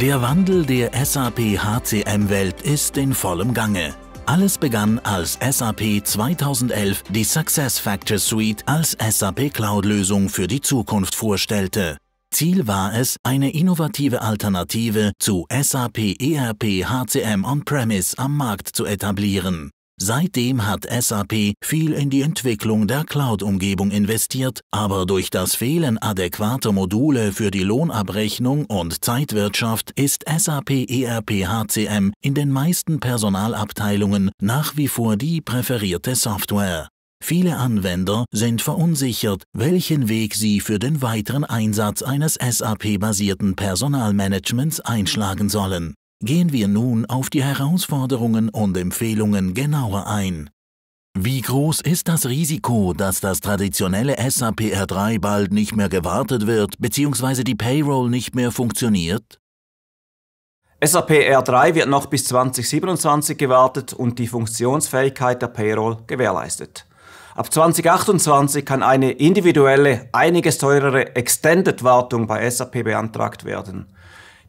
Der Wandel der SAP-HCM-Welt ist in vollem Gange. Alles begann, als SAP 2011 die SuccessFactors Suite als SAP Cloud-Lösung für die Zukunft vorstellte. Ziel war es, eine innovative Alternative zu SAP ERP HCM On-Premise am Markt zu etablieren. Seitdem hat SAP viel in die Entwicklung der Cloud-Umgebung investiert, aber durch das Fehlen adäquater Module für die Lohnabrechnung und Zeitwirtschaft ist SAP ERP HCM in den meisten Personalabteilungen nach wie vor die präferierte Software. Viele Anwender sind verunsichert, welchen Weg sie für den weiteren Einsatz eines SAP-basierten Personalmanagements einschlagen sollen gehen wir nun auf die Herausforderungen und Empfehlungen genauer ein. Wie groß ist das Risiko, dass das traditionelle SAP R3 bald nicht mehr gewartet wird bzw. die Payroll nicht mehr funktioniert? SAP R3 wird noch bis 2027 gewartet und die Funktionsfähigkeit der Payroll gewährleistet. Ab 2028 kann eine individuelle, einiges teurere Extended-Wartung bei SAP beantragt werden.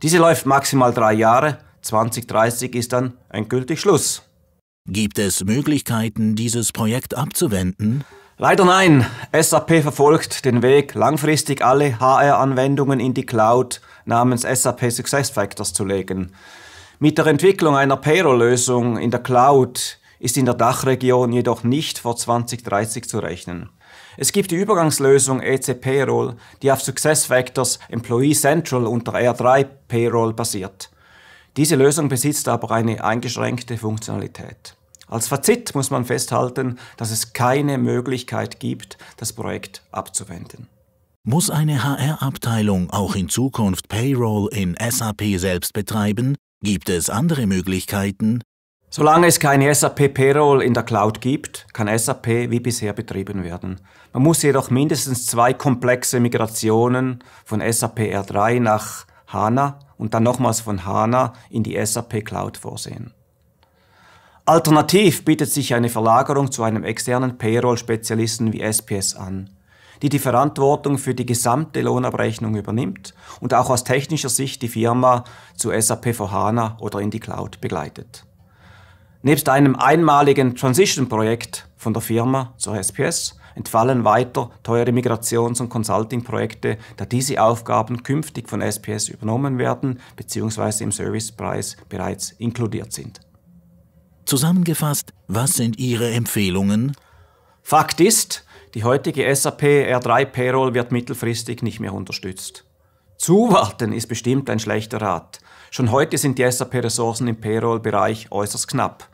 Diese läuft maximal drei Jahre, 2030 ist dann endgültig Schluss. Gibt es Möglichkeiten, dieses Projekt abzuwenden? Leider nein. SAP verfolgt den Weg, langfristig alle HR-Anwendungen in die Cloud namens SAP SuccessFactors zu legen. Mit der Entwicklung einer Payroll-Lösung in der Cloud ist in der Dachregion jedoch nicht vor 2030 zu rechnen. Es gibt die Übergangslösung EC Payroll, die auf SuccessFactors Employee Central unter R3 Payroll basiert. Diese Lösung besitzt aber eine eingeschränkte Funktionalität. Als Fazit muss man festhalten, dass es keine Möglichkeit gibt, das Projekt abzuwenden. Muss eine HR-Abteilung auch in Zukunft Payroll in SAP selbst betreiben? Gibt es andere Möglichkeiten? Solange es keine SAP Payroll in der Cloud gibt, kann SAP wie bisher betrieben werden. Man muss jedoch mindestens zwei komplexe Migrationen von SAP R3 nach HANA und dann nochmals von HANA in die SAP Cloud vorsehen. Alternativ bietet sich eine Verlagerung zu einem externen Payroll-Spezialisten wie SPS an, die die Verantwortung für die gesamte Lohnabrechnung übernimmt und auch aus technischer Sicht die Firma zu SAP for HANA oder in die Cloud begleitet. Nebst einem einmaligen Transition-Projekt von der Firma zur SPS entfallen weiter teure Migrations- und Consulting-Projekte, da diese Aufgaben künftig von SPS übernommen werden bzw. im Servicepreis bereits inkludiert sind. Zusammengefasst, was sind Ihre Empfehlungen? Fakt ist, die heutige SAP R3 Payroll wird mittelfristig nicht mehr unterstützt. Zuwarten ist bestimmt ein schlechter Rat. Schon heute sind die SAP-Ressourcen im Payroll-Bereich äußerst knapp.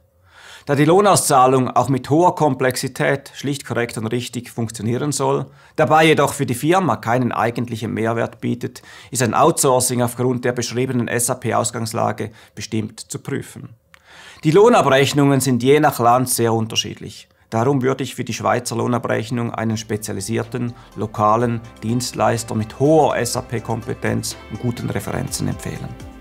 Da die Lohnauszahlung auch mit hoher Komplexität schlicht korrekt und richtig funktionieren soll, dabei jedoch für die Firma keinen eigentlichen Mehrwert bietet, ist ein Outsourcing aufgrund der beschriebenen SAP-Ausgangslage bestimmt zu prüfen. Die Lohnabrechnungen sind je nach Land sehr unterschiedlich. Darum würde ich für die Schweizer Lohnabrechnung einen spezialisierten, lokalen Dienstleister mit hoher SAP-Kompetenz und guten Referenzen empfehlen.